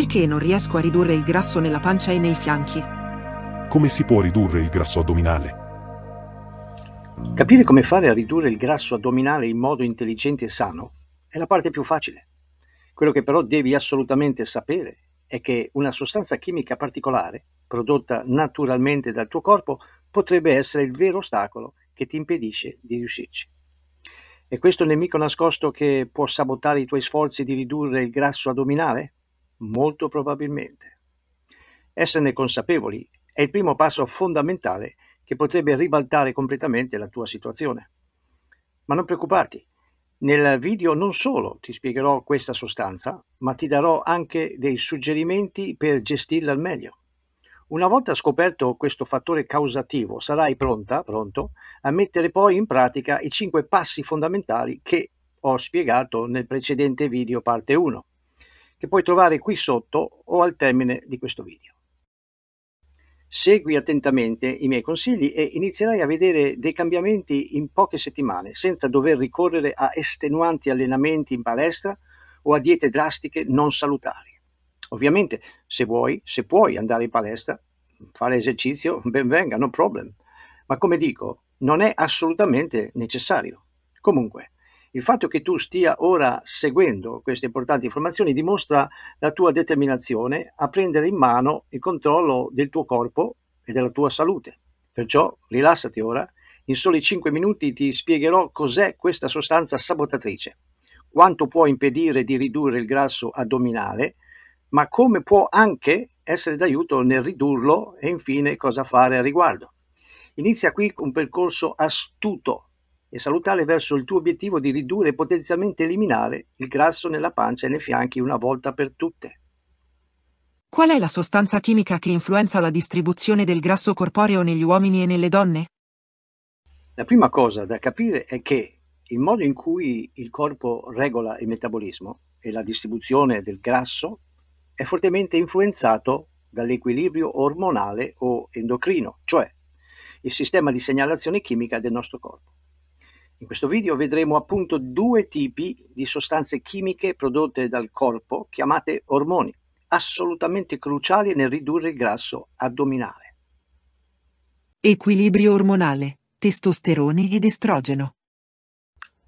Perché non riesco a ridurre il grasso nella pancia e nei fianchi? Come si può ridurre il grasso addominale? Capire come fare a ridurre il grasso addominale in modo intelligente e sano è la parte più facile. Quello che però devi assolutamente sapere è che una sostanza chimica particolare, prodotta naturalmente dal tuo corpo, potrebbe essere il vero ostacolo che ti impedisce di riuscirci. È questo nemico nascosto che può sabotare i tuoi sforzi di ridurre il grasso addominale? molto probabilmente. Esserne consapevoli è il primo passo fondamentale che potrebbe ribaltare completamente la tua situazione. Ma non preoccuparti, nel video non solo ti spiegherò questa sostanza, ma ti darò anche dei suggerimenti per gestirla al meglio. Una volta scoperto questo fattore causativo, sarai pronta, pronto, a mettere poi in pratica i cinque passi fondamentali che ho spiegato nel precedente video parte 1 che puoi trovare qui sotto o al termine di questo video. Segui attentamente i miei consigli e inizierai a vedere dei cambiamenti in poche settimane senza dover ricorrere a estenuanti allenamenti in palestra o a diete drastiche non salutari. Ovviamente, se vuoi, se puoi andare in palestra, fare esercizio, ben venga, no problem. Ma come dico, non è assolutamente necessario. Comunque, il fatto che tu stia ora seguendo queste importanti informazioni dimostra la tua determinazione a prendere in mano il controllo del tuo corpo e della tua salute. Perciò rilassati ora, in soli 5 minuti ti spiegherò cos'è questa sostanza sabotatrice, quanto può impedire di ridurre il grasso addominale, ma come può anche essere d'aiuto nel ridurlo e infine cosa fare a riguardo. Inizia qui un percorso astuto e salutare verso il tuo obiettivo di ridurre e potenzialmente eliminare il grasso nella pancia e nei fianchi una volta per tutte. Qual è la sostanza chimica che influenza la distribuzione del grasso corporeo negli uomini e nelle donne? La prima cosa da capire è che il modo in cui il corpo regola il metabolismo e la distribuzione del grasso è fortemente influenzato dall'equilibrio ormonale o endocrino, cioè il sistema di segnalazione chimica del nostro corpo. In questo video vedremo appunto due tipi di sostanze chimiche prodotte dal corpo chiamate ormoni, assolutamente cruciali nel ridurre il grasso addominale. Equilibrio ormonale, testosterone ed estrogeno.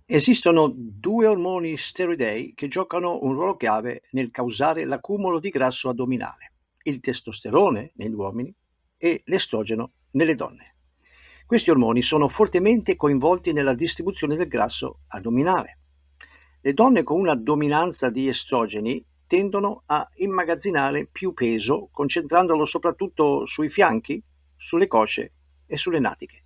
Esistono due ormoni steroidei che giocano un ruolo chiave nel causare l'accumulo di grasso addominale, il testosterone negli uomini e l'estrogeno nelle donne. Questi ormoni sono fortemente coinvolti nella distribuzione del grasso addominale. Le donne con una dominanza di estrogeni tendono a immagazzinare più peso concentrandolo soprattutto sui fianchi, sulle cosce e sulle natiche.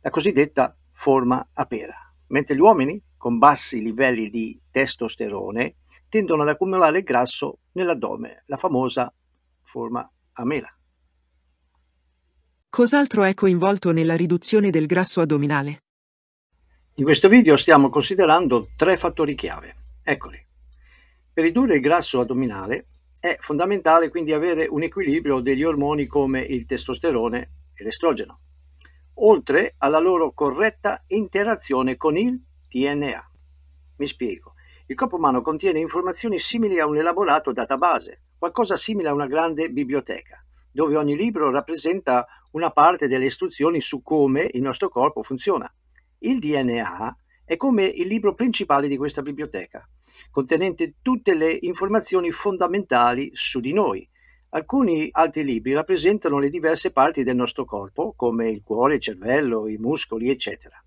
La cosiddetta forma a pera, mentre gli uomini con bassi livelli di testosterone tendono ad accumulare grasso nell'addome, la famosa forma a mela. Cos'altro è coinvolto nella riduzione del grasso addominale? In questo video stiamo considerando tre fattori chiave. Eccoli. Per ridurre il grasso addominale è fondamentale quindi avere un equilibrio degli ormoni come il testosterone e l'estrogeno, oltre alla loro corretta interazione con il DNA. Mi spiego. Il corpo umano contiene informazioni simili a un elaborato database, qualcosa simile a una grande biblioteca dove ogni libro rappresenta una parte delle istruzioni su come il nostro corpo funziona. Il DNA è come il libro principale di questa biblioteca, contenente tutte le informazioni fondamentali su di noi. Alcuni altri libri rappresentano le diverse parti del nostro corpo, come il cuore, il cervello, i muscoli, eccetera.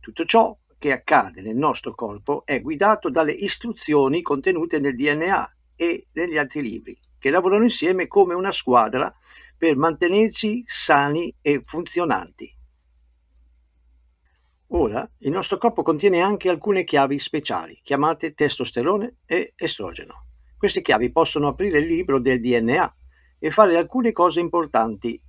Tutto ciò che accade nel nostro corpo è guidato dalle istruzioni contenute nel DNA e negli altri libri che lavorano insieme come una squadra per mantenersi sani e funzionanti. Ora, il nostro corpo contiene anche alcune chiavi speciali, chiamate testosterone e estrogeno. Queste chiavi possono aprire il libro del DNA e fare alcune cose importanti.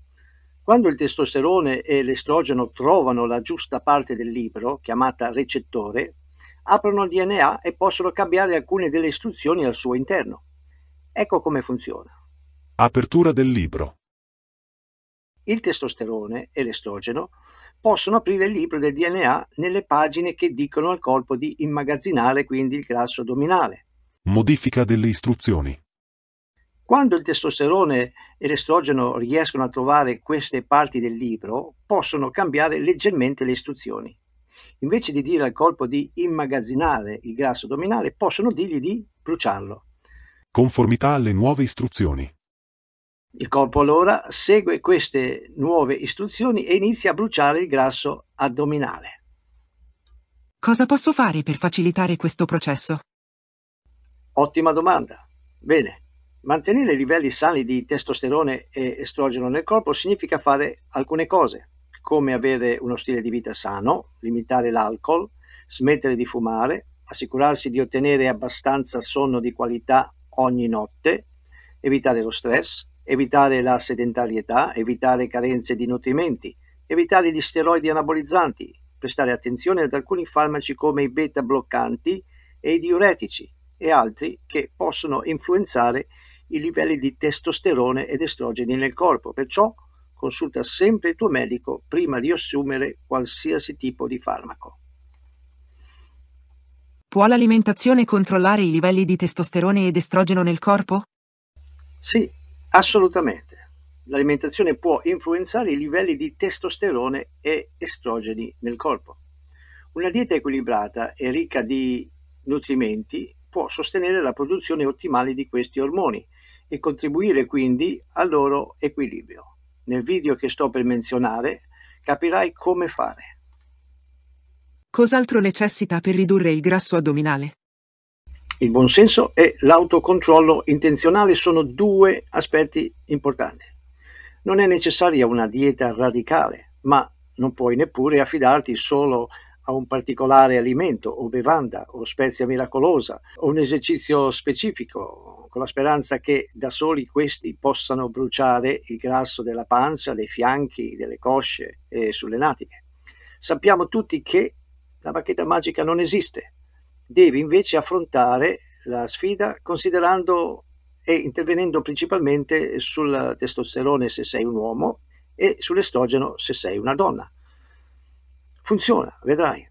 Quando il testosterone e l'estrogeno trovano la giusta parte del libro, chiamata recettore, aprono il DNA e possono cambiare alcune delle istruzioni al suo interno. Ecco come funziona. Apertura del libro. Il testosterone e l'estrogeno possono aprire il libro del DNA nelle pagine che dicono al corpo di immagazzinare quindi il grasso addominale. Modifica delle istruzioni. Quando il testosterone e l'estrogeno riescono a trovare queste parti del libro, possono cambiare leggermente le istruzioni. Invece di dire al corpo di immagazzinare il grasso addominale, possono dirgli di bruciarlo. Conformità alle nuove istruzioni. Il corpo allora segue queste nuove istruzioni e inizia a bruciare il grasso addominale. Cosa posso fare per facilitare questo processo? Ottima domanda. Bene, mantenere livelli sani di testosterone e estrogeno nel corpo significa fare alcune cose, come avere uno stile di vita sano, limitare l'alcol, smettere di fumare, assicurarsi di ottenere abbastanza sonno di qualità ogni notte, evitare lo stress, evitare la sedentarietà, evitare carenze di nutrimenti, evitare gli steroidi anabolizzanti, prestare attenzione ad alcuni farmaci come i beta bloccanti e i diuretici e altri che possono influenzare i livelli di testosterone ed estrogeni nel corpo. Perciò consulta sempre il tuo medico prima di assumere qualsiasi tipo di farmaco. Può l'alimentazione controllare i livelli di testosterone ed estrogeno nel corpo? Sì, assolutamente. L'alimentazione può influenzare i livelli di testosterone e estrogeni nel corpo. Una dieta equilibrata e ricca di nutrimenti può sostenere la produzione ottimale di questi ormoni e contribuire quindi al loro equilibrio. Nel video che sto per menzionare capirai come fare. Cos'altro necessita per ridurre il grasso addominale? Il buonsenso e l'autocontrollo intenzionale sono due aspetti importanti. Non è necessaria una dieta radicale, ma non puoi neppure affidarti solo a un particolare alimento o bevanda o spezia miracolosa o un esercizio specifico, con la speranza che da soli questi possano bruciare il grasso della pancia, dei fianchi, delle cosce e sulle natiche. Sappiamo tutti che la bacchetta magica non esiste. Devi invece affrontare la sfida considerando e intervenendo principalmente sul testosterone se sei un uomo e sull'estrogeno se sei una donna. Funziona, vedrai.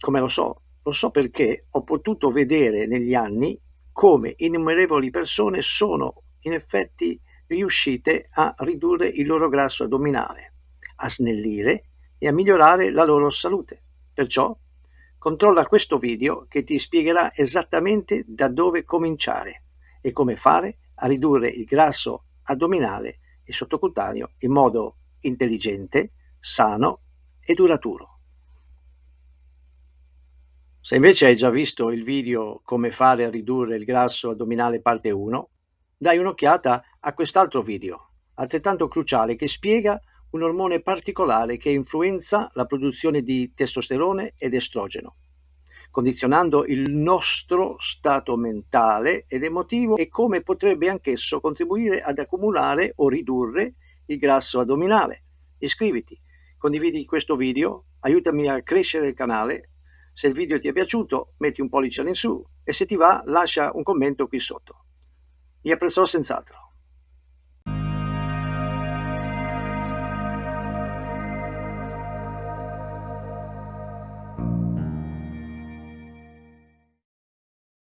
Come lo so? Lo so perché ho potuto vedere negli anni come innumerevoli persone sono in effetti riuscite a ridurre il loro grasso addominale, a snellire e a migliorare la loro salute. Perciò Controlla questo video che ti spiegherà esattamente da dove cominciare e come fare a ridurre il grasso addominale e sottocutaneo in modo intelligente, sano e duraturo. Se invece hai già visto il video come fare a ridurre il grasso addominale parte 1, dai un'occhiata a quest'altro video, altrettanto cruciale, che spiega un ormone particolare che influenza la produzione di testosterone ed estrogeno, condizionando il nostro stato mentale ed emotivo e come potrebbe anch'esso contribuire ad accumulare o ridurre il grasso addominale. Iscriviti, condividi questo video, aiutami a crescere il canale. Se il video ti è piaciuto, metti un pollice all'insù e se ti va, lascia un commento qui sotto. Mi apprezzerò senz'altro.